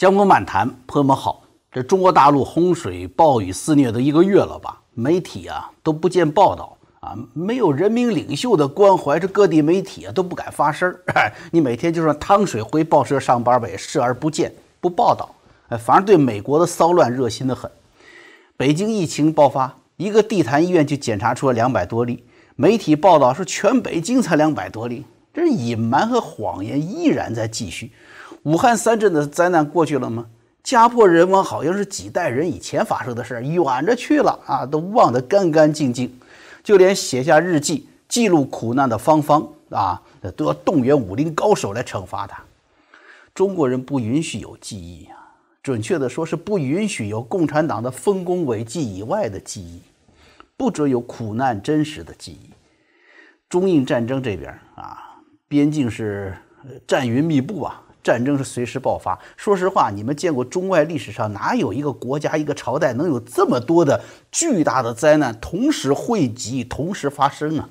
江风漫谈，朋友们好。这中国大陆洪水暴雨肆虐都一个月了吧？媒体啊都不见报道啊，没有人民领袖的关怀，这各地媒体啊都不敢发声。你每天就算趟水回报社上班呗，视而不见，不报道。哎，反而对美国的骚乱热心的很。北京疫情爆发，一个地坛医院就检查出了两百多例，媒体报道说全北京才两百多例，这隐瞒和谎言依然在继续。武汉三镇的灾难过去了吗？家破人亡，好像是几代人以前发生的事儿，远着去了啊，都忘得干干净净。就连写下日记记录苦难的芳芳啊，都要动员武林高手来惩罚他。中国人不允许有记忆啊，准确的说是不允许有共产党的丰功伟绩以外的记忆，不准有苦难真实的记忆。中印战争这边啊，边境是战云密布啊。战争是随时爆发。说实话，你们见过中外历史上哪有一个国家、一个朝代能有这么多的巨大的灾难同时汇集、同时发生啊？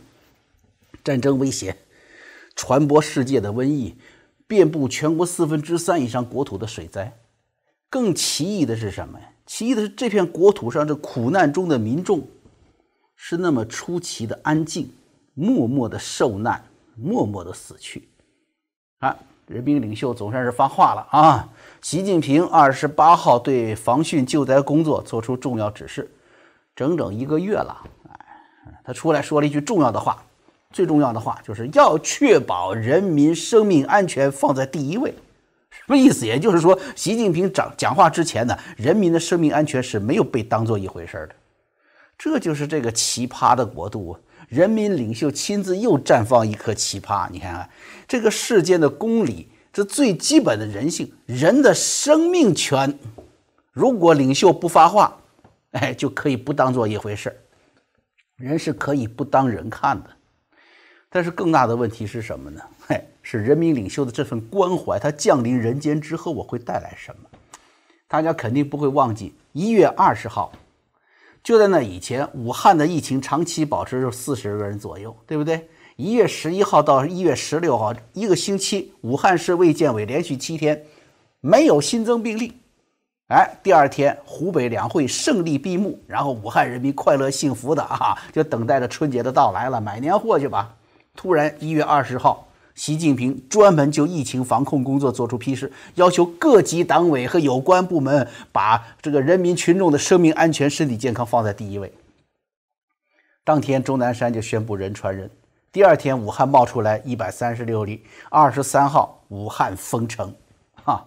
战争威胁、传播世界的瘟疫、遍布全国四分之三以上国土的水灾。更奇异的是什么呀？奇异的是这片国土上这苦难中的民众是那么出奇的安静，默默的受难，默默的死去。啊！人民领袖总算是发话了啊！习近平二十八号对防汛救灾工作作出重要指示，整整一个月了，哎，他出来说了一句重要的话，最重要的话就是要确保人民生命安全放在第一位。什么意思？也就是说，习近平讲讲话之前呢，人民的生命安全是没有被当做一回事的。这就是这个奇葩的国度啊！人民领袖亲自又绽放一颗奇葩，你看看这个世间的公理，这最基本的人性，人的生命权，如果领袖不发话，哎，就可以不当做一回事人是可以不当人看的。但是更大的问题是什么呢？嘿，是人民领袖的这份关怀，他降临人间之后，我会带来什么？大家肯定不会忘记一月二十号。就在那以前，武汉的疫情长期保持就四十个人左右，对不对？一月十一号到一月十六号，一个星期，武汉市卫健委连续七天没有新增病例。哎，第二天，湖北两会胜利闭幕，然后武汉人民快乐幸福的啊，就等待着春节的到来了，买年货去吧。突然，一月二十号。习近平专门就疫情防控工作作出批示，要求各级党委和有关部门把这个人民群众的生命安全、身体健康放在第一位。当天，钟南山就宣布人传人，第二天，武汉冒出来一百三十六例，二十三号，武汉封城，哈，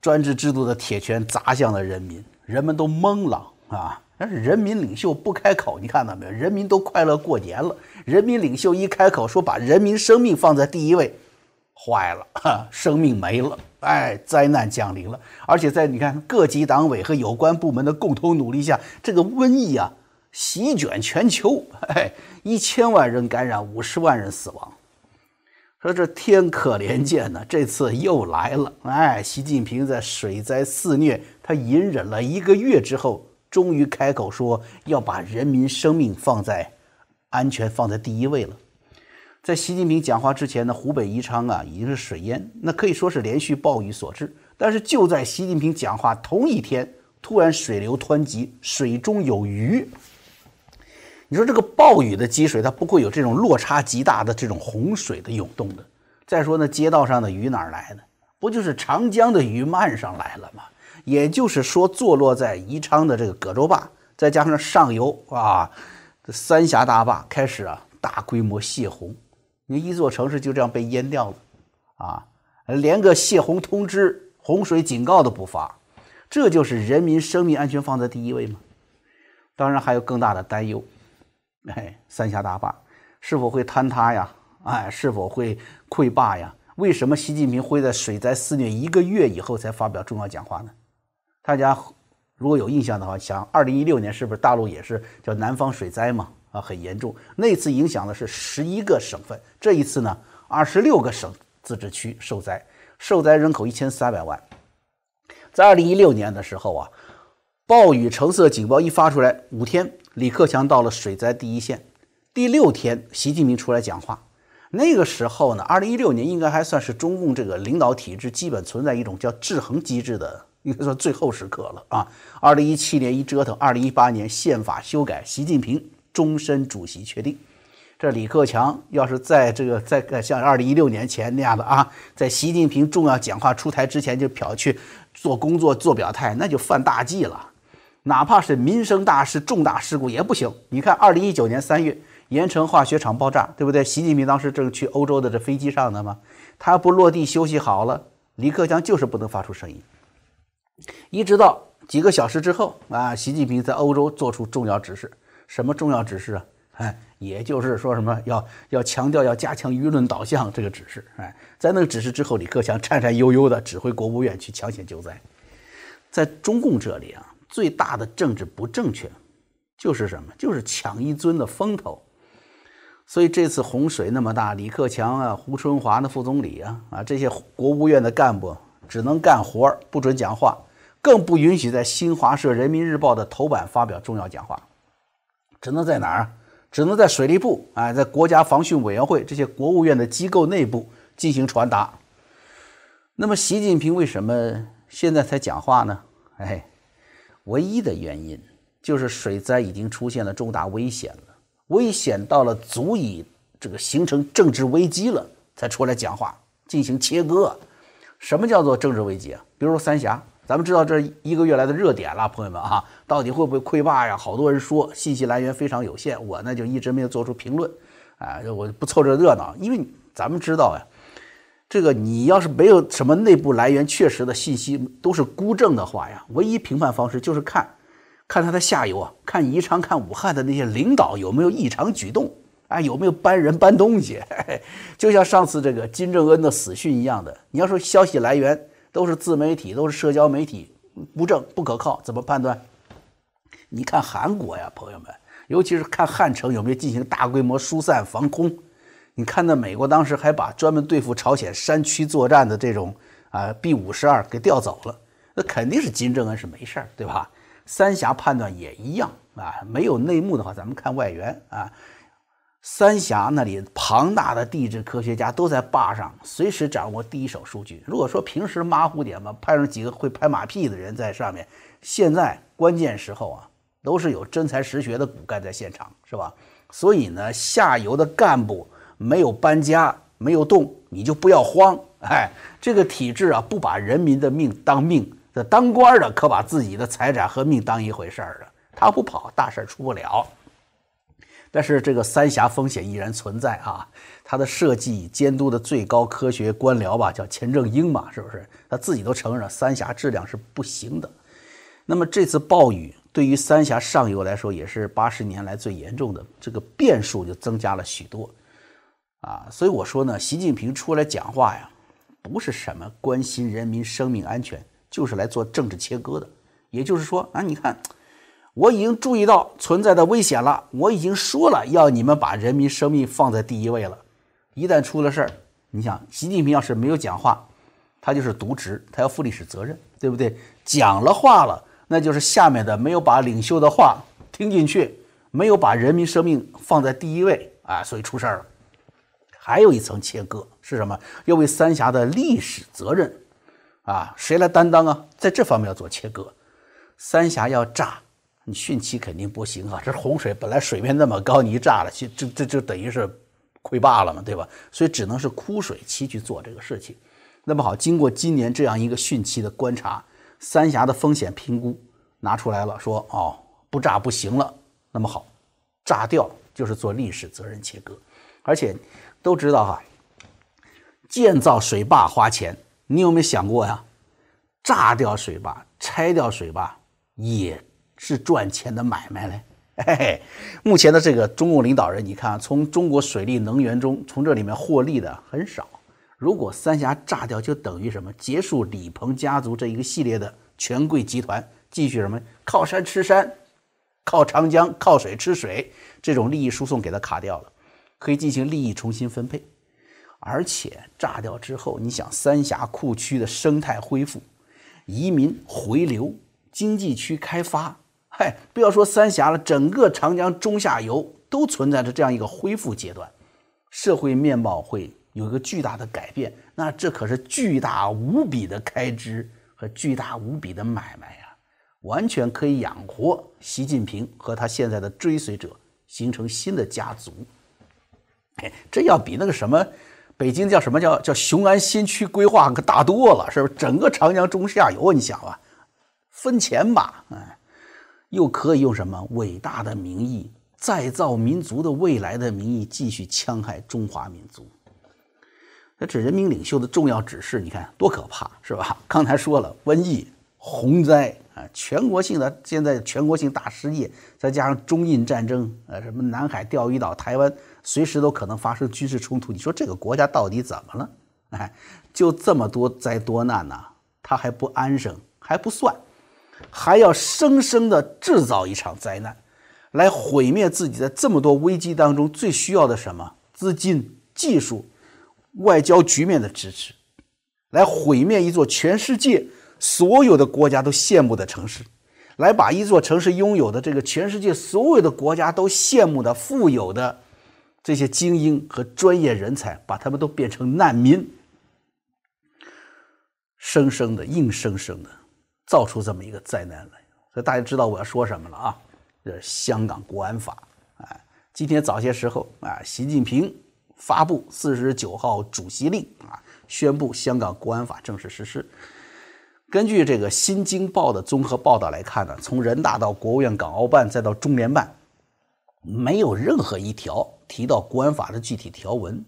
专制制度的铁拳砸向了人民，人们都懵了啊。但是人民领袖不开口，你看到没有？人民都快乐过年了。人民领袖一开口说把人民生命放在第一位，坏了，哈，生命没了，哎，灾难降临了。而且在你看，各级党委和有关部门的共同努力下，这个瘟疫啊席卷全球，一千万人感染，五十万人死亡。说这天可怜见呢，这次又来了。哎，习近平在水灾肆虐，他隐忍了一个月之后。终于开口说要把人民生命放在安全放在第一位了。在习近平讲话之前呢，湖北宜昌啊已经是水淹，那可以说是连续暴雨所致。但是就在习近平讲话同一天，突然水流湍急，水中有鱼。你说这个暴雨的积水，它不会有这种落差极大的这种洪水的涌动的。再说呢，街道上的鱼哪来的？不就是长江的鱼漫上来了吗？也就是说，坐落在宜昌的这个葛洲坝，再加上上游啊，三峡大坝开始啊大规模泄洪，因为一座城市就这样被淹掉了啊，连个泄洪通知、洪水警告都不发，这就是人民生命安全放在第一位吗？当然还有更大的担忧，哎，三峡大坝是否会坍塌呀？哎，是否会溃坝呀？为什么习近平会在水灾肆虐一个月以后才发表重要讲话呢？大家如果有印象的话，想二零一六年是不是大陆也是叫南方水灾嘛？啊，很严重。那次影响的是十一个省份，这一次呢，二十六个省自治区受灾，受灾人口一千三百万。在二零一六年的时候啊，暴雨橙色警报一发出来，五天，李克强到了水灾第一线，第六天，习近平出来讲话。那个时候呢，二零一六年应该还算是中共这个领导体制基本存在一种叫制衡机制的。该说最后时刻了啊！二零一七年一折腾，二零一八年宪法修改，习近平终身主席确定。这李克强要是在这个在像二零一六年前那样的啊，在习近平重要讲话出台之前就跑去做工作做表态，那就犯大忌了。哪怕是民生大事、重大事故也不行。你看二零一九年三月盐城化学厂爆炸，对不对？习近平当时正去欧洲的这飞机上呢嘛，他不落地休息好了，李克强就是不能发出声音。一直到几个小时之后啊，习近平在欧洲做出重要指示，什么重要指示啊？哎，也就是说什么要要强调要加强舆论导向这个指示。哎，在那个指示之后，李克强颤颤悠悠地指挥国务院去抢险救灾。在中共这里啊，最大的政治不正确就是什么？就是抢一尊的风头。所以这次洪水那么大，李克强啊、胡春华的副总理啊、啊这些国务院的干部只能干活不准讲话。更不允许在新华社、人民日报的头版发表重要讲话，只能在哪儿？只能在水利部啊，在国家防汛委员会这些国务院的机构内部进行传达。那么，习近平为什么现在才讲话呢？哎，唯一的原因就是水灾已经出现了重大危险了，危险到了足以这个形成政治危机了，才出来讲话进行切割。什么叫做政治危机啊？比如三峡。咱们知道这一个月来的热点了，朋友们啊，到底会不会溃坝呀？好多人说信息来源非常有限，我呢就一直没有做出评论，哎，我不凑这热闹，因为咱们知道呀，这个你要是没有什么内部来源确实的信息，都是孤证的话呀，唯一评判方式就是看，看它的下游啊，看宜昌、看武汉的那些领导有没有异常举动，哎，有没有搬人搬东西，就像上次这个金正恩的死讯一样的，你要说消息来源。都是自媒体，都是社交媒体，不正不可靠，怎么判断？你看韩国呀，朋友们，尤其是看汉城有没有进行大规模疏散防空。你看那美国当时还把专门对付朝鲜山区作战的这种啊 B 五十二给调走了，那肯定是金正恩是没事儿，对吧？三峡判断也一样啊，没有内幕的话，咱们看外援啊。三峡那里庞大的地质科学家都在坝上，随时掌握第一手数据。如果说平时马虎点吧，派上几个会拍马屁的人在上面，现在关键时候啊，都是有真才实学的骨干在现场，是吧？所以呢，下游的干部没有搬家，没有动，你就不要慌。哎，这个体制啊，不把人民的命当命，这当官的可把自己的财产和命当一回事儿了。他不跑，大事儿出不了。但是这个三峡风险依然存在啊，他的设计监督的最高科学官僚吧，叫钱正英嘛，是不是？他自己都承认三峡质量是不行的。那么这次暴雨对于三峡上游来说也是八十年来最严重的，这个变数就增加了许多啊。所以我说呢，习近平出来讲话呀，不是什么关心人民生命安全，就是来做政治切割的。也就是说啊，你看。我已经注意到存在的危险了，我已经说了要你们把人民生命放在第一位了。一旦出了事儿，你想，习近平要是没有讲话，他就是渎职，他要负历史责任，对不对？讲了话了，那就是下面的没有把领袖的话听进去，没有把人民生命放在第一位啊，所以出事儿了。还有一层切割是什么？要为三峡的历史责任啊，谁来担当啊？在这方面要做切割，三峡要炸。你汛期肯定不行啊！这洪水本来水面那么高，你一炸了，就这这就等于是溃坝了嘛，对吧？所以只能是枯水期去做这个事情。那么好，经过今年这样一个汛期的观察，三峡的风险评估拿出来了，说哦，不炸不行了。那么好，炸掉就是做历史责任切割，而且都知道哈，建造水坝花钱，你有没有想过呀？炸掉水坝，拆掉水坝也。是赚钱的买卖嘞，嘿嘿。目前的这个中共领导人，你看啊，从中国水利能源中从这里面获利的很少。如果三峡炸掉，就等于什么？结束李鹏家族这一个系列的权贵集团继续什么？靠山吃山，靠长江靠水吃水这种利益输送给他卡掉了，可以进行利益重新分配。而且炸掉之后，你想三峡库区的生态恢复、移民回流、经济区开发。嗨，不要说三峡了，整个长江中下游都存在着这样一个恢复阶段，社会面貌会有一个巨大的改变。那这可是巨大无比的开支和巨大无比的买卖呀，完全可以养活习近平和他现在的追随者，形成新的家族。嘿，这要比那个什么北京叫什么叫叫雄安新区规划可大多了，是不是？整个长江中下游，你想啊，分钱吧，哎。又可以用什么伟大的名义再造民族的未来的名义继续戕害中华民族？这指人民领袖的重要指示，你看多可怕，是吧？刚才说了，瘟疫、洪灾啊，全国性的现在全国性大失业，再加上中印战争，呃，什么南海钓鱼岛、台湾，随时都可能发生军事冲突。你说这个国家到底怎么了？哎，就这么多灾多难呢，他还不安生，还不算。还要生生的制造一场灾难，来毁灭自己在这么多危机当中最需要的什么资金、技术、外交局面的支持，来毁灭一座全世界所有的国家都羡慕的城市，来把一座城市拥有的这个全世界所有的国家都羡慕的富有的这些精英和专业人才，把他们都变成难民，生生的硬生生的。造出这么一个灾难来，所以大家知道我要说什么了啊！这是香港国安法啊！今天早些时候啊，习近平发布四十九号主席令啊，宣布香港国安法正式实施。根据这个《新京报》的综合报道来看呢，从人大到国务院港澳办再到中联办，没有任何一条提到国安法的具体条文，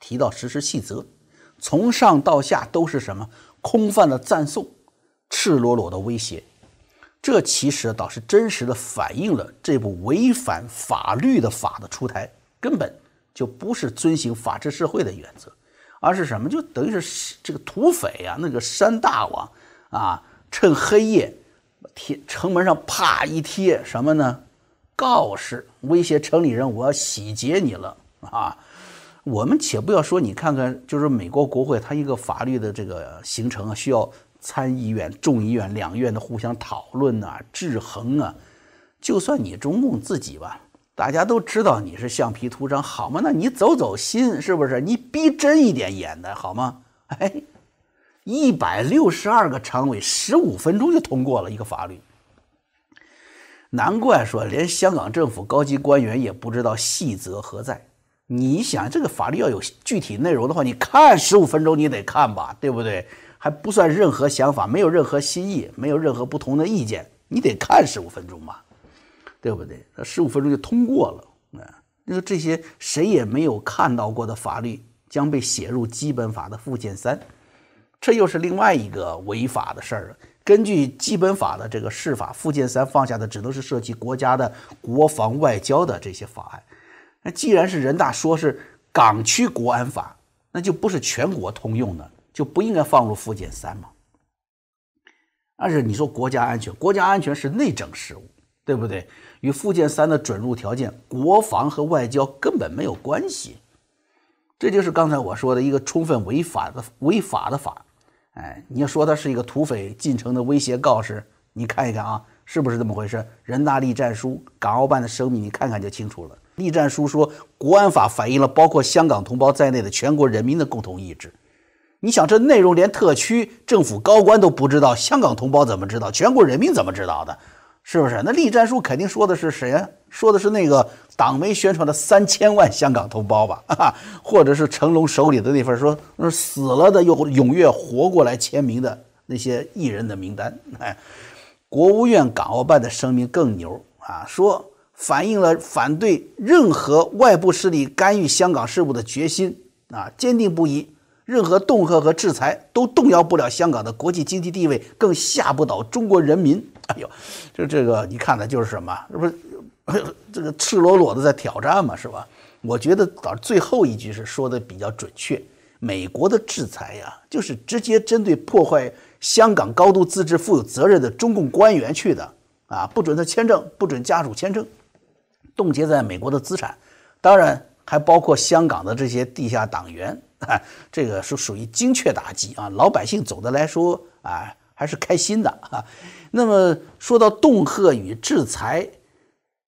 提到实施细则，从上到下都是什么空泛的赞颂。赤裸裸的威胁，这其实倒是真实的反映了这部违反法律的法的出台根本就不是遵循法治社会的原则，而是什么？就等于是这个土匪呀，那个山大王啊，趁黑夜贴城门上，啪一贴什么呢？告示，威胁城里人，我要洗劫你了啊！我们且不要说，你看看，就是美国国会，它一个法律的这个形成需要。参议院、众议院两院的互相讨论啊、制衡啊，就算你中共自己吧，大家都知道你是橡皮图章，好吗？那你走走心是不是？你逼真一点演的好吗？哎，一百六十二个常委十五分钟就通过了一个法律，难怪说连香港政府高级官员也不知道细则何在。你想这个法律要有具体内容的话，你看十五分钟你得看吧，对不对？还不算任何想法，没有任何新意，没有任何不同的意见，你得看十五分钟嘛，对不对？那十五分钟就通过了啊！那这些谁也没有看到过的法律将被写入基本法的附件三，这又是另外一个违法的事儿了。根据基本法的这个释法，附件三放下的只能是涉及国家的国防、外交的这些法案。那既然是人大说是港区国安法，那就不是全国通用的。就不应该放入附件三嘛？而且你说国家安全，国家安全是内政事务，对不对？与附件三的准入条件，国防和外交根本没有关系。这就是刚才我说的一个充分违法的违法的法。哎，你要说它是一个土匪进城的威胁告示，你看一看啊，是不是这么回事？人大立战书，港澳办的声明，你看看就清楚了。立战书说，国安法反映了包括香港同胞在内的全国人民的共同意志。你想这内容连特区政府高官都不知道，香港同胞怎么知道？全国人民怎么知道的？是不是？那栗战书肯定说的是谁呀？说的是那个党媒宣传的三千万香港同胞吧？哈哈，或者是成龙手里的那份说死了的又踊跃活过来签名的那些艺人的名单？哎，国务院港澳办的声明更牛啊，说反映了反对任何外部势力干预香港事务的决心啊，坚定不移。任何恫吓和制裁都动摇不了香港的国际经济地位，更吓不倒中国人民。哎呦，就这个，你看的，就是什么？这不，是 这个赤裸裸的在挑战嘛，是吧？我觉得倒最后一句是说的比较准确。美国的制裁呀，就是直接针对破坏香港高度自治、负有责任的中共官员去的啊，不准他签证，不准家属签证，冻结在美国的资产，当然还包括香港的这些地下党员。这个是属于精确打击啊，老百姓总的来说啊还是开心的啊。那么说到恫吓与制裁，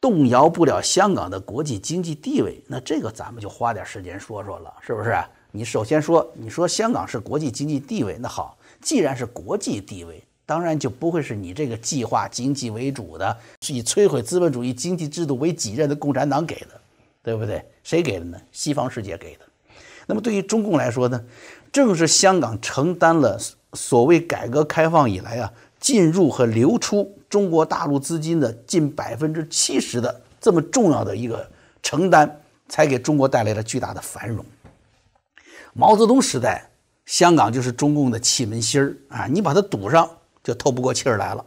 动摇不了香港的国际经济地位，那这个咱们就花点时间说说了，是不是？你首先说，你说香港是国际经济地位，那好，既然是国际地位，当然就不会是你这个计划经济为主的，是以摧毁资本主义经济制度为己任的共产党给的，对不对？谁给的呢？西方世界给的。那么对于中共来说呢，正是香港承担了所谓改革开放以来啊，进入和流出中国大陆资金的近百分之七十的这么重要的一个承担，才给中国带来了巨大的繁荣。毛泽东时代，香港就是中共的气门芯儿啊，你把它堵上就透不过气儿来了。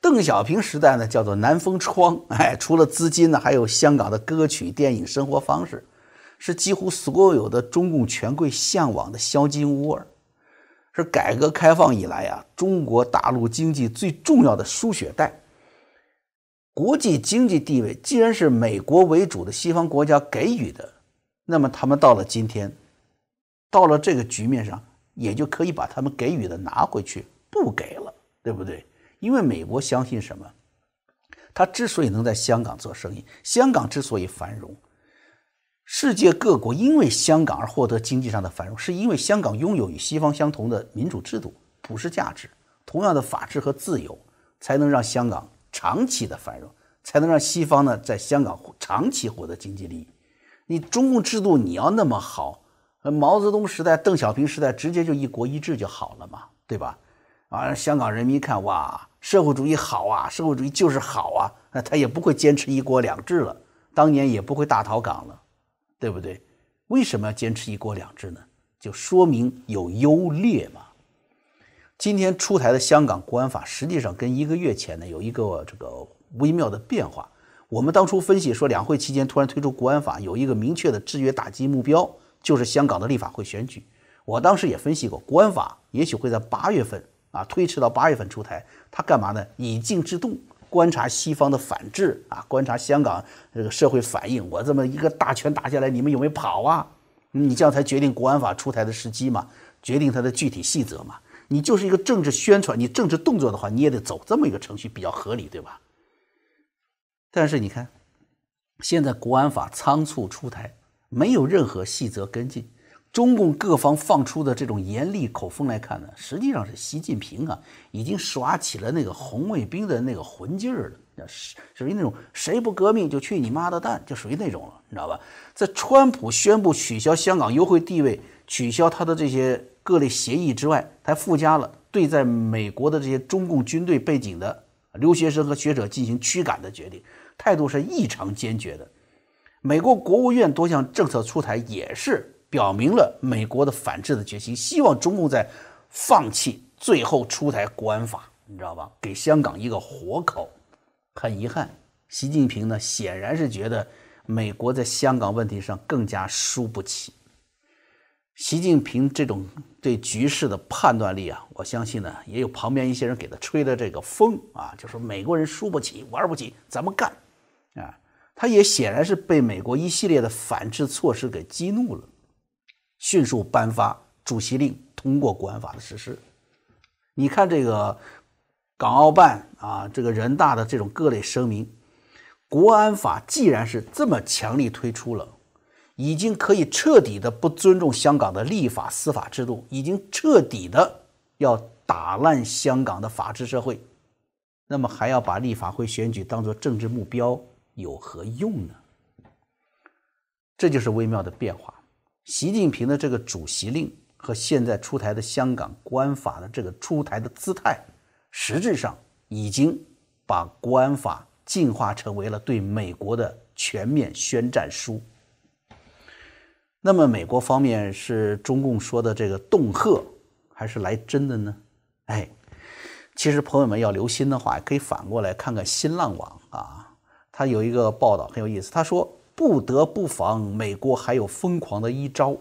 邓小平时代呢，叫做南风窗，哎，除了资金呢，还有香港的歌曲、电影、生活方式。是几乎所有的中共权贵向往的香金窝儿，是改革开放以来啊中国大陆经济最重要的输血带。国际经济地位既然是美国为主的西方国家给予的，那么他们到了今天，到了这个局面上，也就可以把他们给予的拿回去，不给了，对不对？因为美国相信什么？他之所以能在香港做生意，香港之所以繁荣。世界各国因为香港而获得经济上的繁荣，是因为香港拥有与西方相同的民主制度、普世价值、同样的法治和自由，才能让香港长期的繁荣，才能让西方呢在香港长期获得经济利益。你中共制度你要那么好，毛泽东时代、邓小平时代直接就一国一制就好了嘛，对吧？啊，香港人民一看哇，社会主义好啊，社会主义就是好啊，那他也不会坚持一国两制了，当年也不会大逃港了。对不对？为什么要坚持一国两制呢？就说明有优劣嘛。今天出台的香港国安法，实际上跟一个月前呢有一个这个微妙的变化。我们当初分析说，两会期间突然推出国安法，有一个明确的制约打击目标，就是香港的立法会选举。我当时也分析过，国安法也许会在八月份啊推迟到八月份出台，它干嘛呢？以静制动。观察西方的反制啊，观察香港这个社会反应，我这么一个大拳打下来，你们有没有跑啊？你这样才决定国安法出台的时机嘛，决定它的具体细则嘛？你就是一个政治宣传，你政治动作的话，你也得走这么一个程序比较合理，对吧？但是你看，现在国安法仓促出台，没有任何细则跟进。中共各方放出的这种严厉口风来看呢，实际上是习近平啊，已经耍起了那个红卫兵的那个魂劲儿了，属属于那种谁不革命就去你妈的蛋，就属于那种了，你知道吧？在川普宣布取消香港优惠地位、取消他的这些各类协议之外，还附加了对在美国的这些中共军队背景的留学生和学者进行驱赶的决定，态度是异常坚决的。美国国务院多项政策出台也是。表明了美国的反制的决心，希望中共在放弃最后出台国安法，你知道吧？给香港一个活口。很遗憾，习近平呢显然是觉得美国在香港问题上更加输不起。习近平这种对局势的判断力啊，我相信呢也有旁边一些人给他吹的这个风啊，就说美国人输不起，玩不起，咱们干。啊，他也显然是被美国一系列的反制措施给激怒了。迅速颁发主席令，通过国安法的实施。你看这个港澳办啊，这个人大的这种各类声明，国安法既然是这么强力推出了，已经可以彻底的不尊重香港的立法司法制度，已经彻底的要打烂香港的法治社会，那么还要把立法会选举当做政治目标，有何用呢？这就是微妙的变化。习近平的这个主席令和现在出台的香港国安法的这个出台的姿态，实质上已经把国安法进化成为了对美国的全面宣战书。那么美国方面是中共说的这个恫吓，还是来真的呢？哎，其实朋友们要留心的话，可以反过来看看新浪网啊，它有一个报道很有意思，他说。不得不防美国还有疯狂的一招。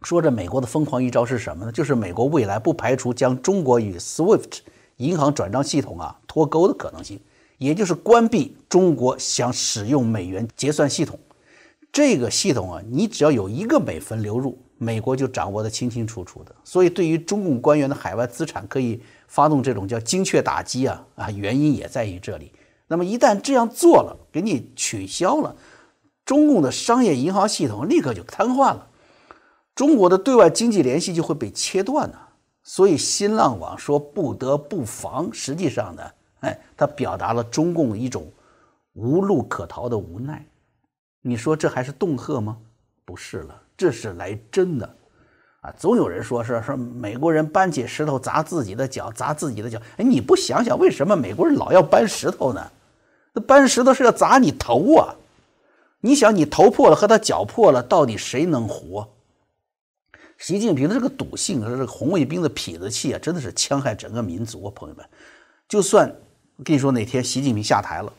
说这美国的疯狂一招是什么呢？就是美国未来不排除将中国与 SWIFT 银行转账系统啊脱钩的可能性，也就是关闭中国想使用美元结算系统。这个系统啊，你只要有一个美分流入，美国就掌握得清清楚楚的。所以，对于中共官员的海外资产，可以发动这种叫精确打击啊啊！原因也在于这里。那么，一旦这样做了，给你取消了。中共的商业银行系统立刻就瘫痪了，中国的对外经济联系就会被切断呢。所以新浪网说不得不防，实际上呢，哎，它表达了中共一种无路可逃的无奈。你说这还是恫吓吗？不是了，这是来真的啊！总有人说是说美国人搬起石头砸自己的脚，砸自己的脚。哎，你不想想为什么美国人老要搬石头呢？那搬石头是要砸你头啊！你想，你头破了和他脚破了，到底谁能活？习近平的这个赌性，和这个红卫兵的痞子气啊，真的是戕害整个民族啊，朋友们。就算我跟你说，哪天习近平下台了，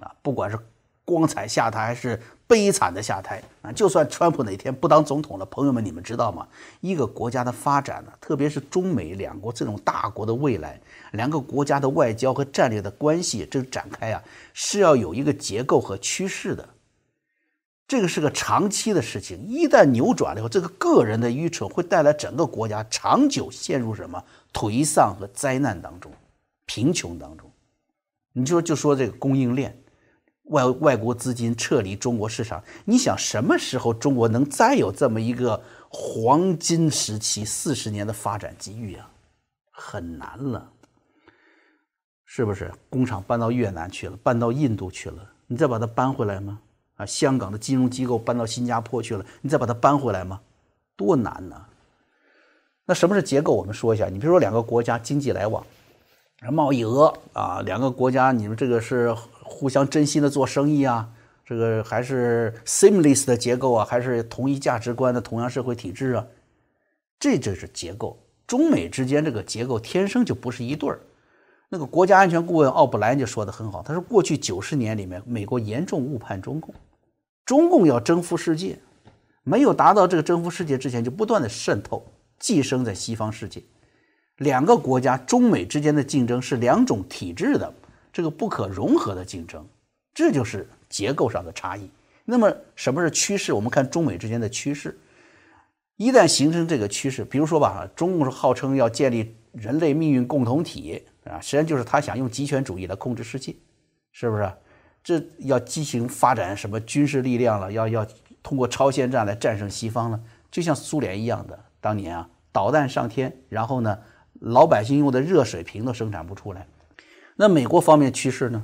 啊，不管是光彩下台还是悲惨的下台啊，就算川普哪天不当总统了，朋友们，你们知道吗？一个国家的发展呢，特别是中美两国这种大国的未来，两个国家的外交和战略的关系这展开啊，是要有一个结构和趋势的。这个是个长期的事情，一旦扭转了以后，这个个人的愚蠢会带来整个国家长久陷入什么颓丧和灾难当中、贫穷当中。你就就说这个供应链，外外国资金撤离中国市场，你想什么时候中国能再有这么一个黄金时期四十年的发展机遇啊？很难了，是不是？工厂搬到越南去了，搬到印度去了，你再把它搬回来吗？啊，香港的金融机构搬到新加坡去了，你再把它搬回来吗？多难呐！那什么是结构？我们说一下，你比如说两个国家经济来往，贸易额啊，两个国家，你们这个是互相真心的做生意啊，这个还是 s e a m l e s s 的结构啊，还是同一价值观的、同样社会体制啊？这就是结构。中美之间这个结构天生就不是一对儿。那个国家安全顾问奥布莱恩就说的很好，他说过去九十年里面，美国严重误判中共。中共要征服世界，没有达到这个征服世界之前，就不断的渗透、寄生在西方世界。两个国家中美之间的竞争是两种体制的这个不可融合的竞争，这就是结构上的差异。那么什么是趋势？我们看中美之间的趋势，一旦形成这个趋势，比如说吧，中共是号称要建立人类命运共同体啊，实际上就是他想用极权主义来控制世界，是不是？这要激情发展什么军事力量了？要要通过朝鲜战来战胜西方了？就像苏联一样的，当年啊，导弹上天，然后呢，老百姓用的热水瓶都生产不出来。那美国方面趋势呢，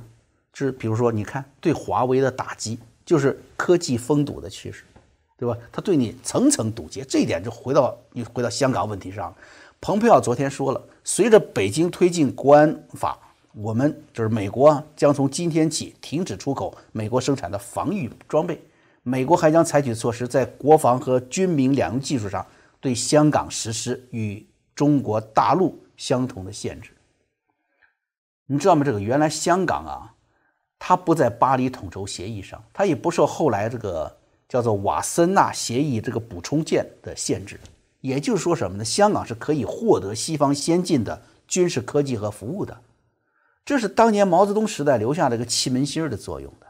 是比如说，你看对华为的打击，就是科技封堵的趋势，对吧？他对你层层堵截，这一点就回到你回到香港问题上蓬佩奥昨天说了，随着北京推进国安法。我们就是美国将从今天起停止出口美国生产的防御装备。美国还将采取措施，在国防和军民两用技术上对香港实施与中国大陆相同的限制。你知道吗？这个原来香港啊，它不在巴黎统筹协议上，它也不受后来这个叫做瓦森纳协议这个补充件的限制。也就是说什么呢？香港是可以获得西方先进的军事科技和服务的。这是当年毛泽东时代留下这个“气门芯”的作用的，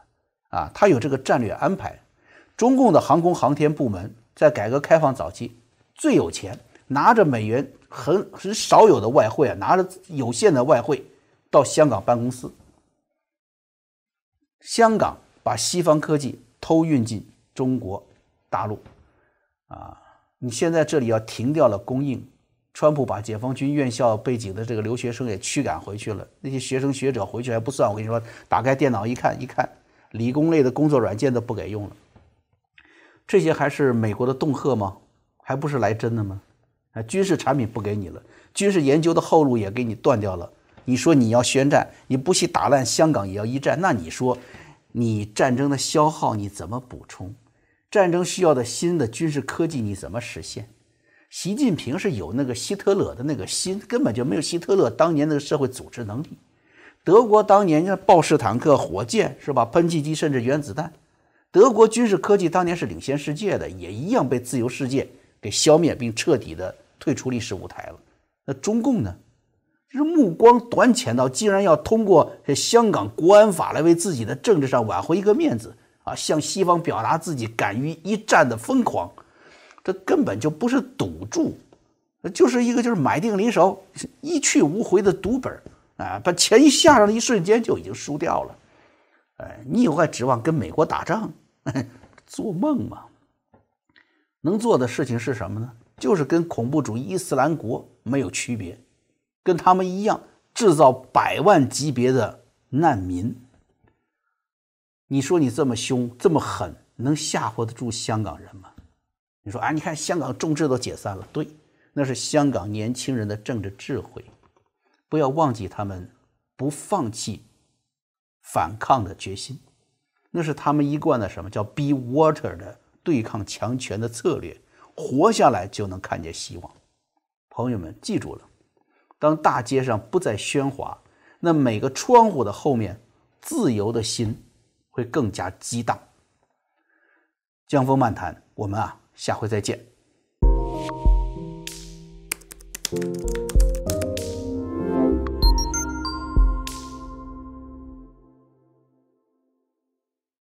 啊，它有这个战略安排。中共的航空航天部门在改革开放早期最有钱，拿着美元很很少有的外汇啊，拿着有限的外汇到香港办公司，香港把西方科技偷运进中国大陆，啊，你现在这里要停掉了供应。川普把解放军院校背景的这个留学生也驱赶回去了，那些学生学者回去还不算，我跟你说，打开电脑一看，一看，理工类的工作软件都不给用了，这些还是美国的恫吓吗？还不是来真的吗？啊，军事产品不给你了，军事研究的后路也给你断掉了。你说你要宣战，你不惜打烂香港也要一战，那你说，你战争的消耗你怎么补充？战争需要的新的军事科技你怎么实现？习近平是有那个希特勒的那个心，根本就没有希特勒当年那个社会组织能力。德国当年像豹式坦克、火箭是吧、喷气机，甚至原子弹，德国军事科技当年是领先世界的，也一样被自由世界给消灭，并彻底的退出历史舞台了。那中共呢，是目光短浅到竟然要通过香港国安法来为自己的政治上挽回一个面子啊，向西方表达自己敢于一战的疯狂。这根本就不是赌注，就是一个就是买定离手、一去无回的赌本啊！把钱一下上的一瞬间就已经输掉了。哎，你以后还指望跟美国打仗？做梦嘛！能做的事情是什么呢？就是跟恐怖主义伊斯兰国没有区别，跟他们一样制造百万级别的难民。你说你这么凶、这么狠，能吓唬得住香港人吗？你说啊，你看香港众志都解散了，对，那是香港年轻人的政治智慧。不要忘记他们不放弃反抗的决心，那是他们一贯的什么叫 “be water” 的对抗强权的策略。活下来就能看见希望。朋友们，记住了，当大街上不再喧哗，那每个窗户的后面，自由的心会更加激荡。江风漫谈，我们啊。下回再见。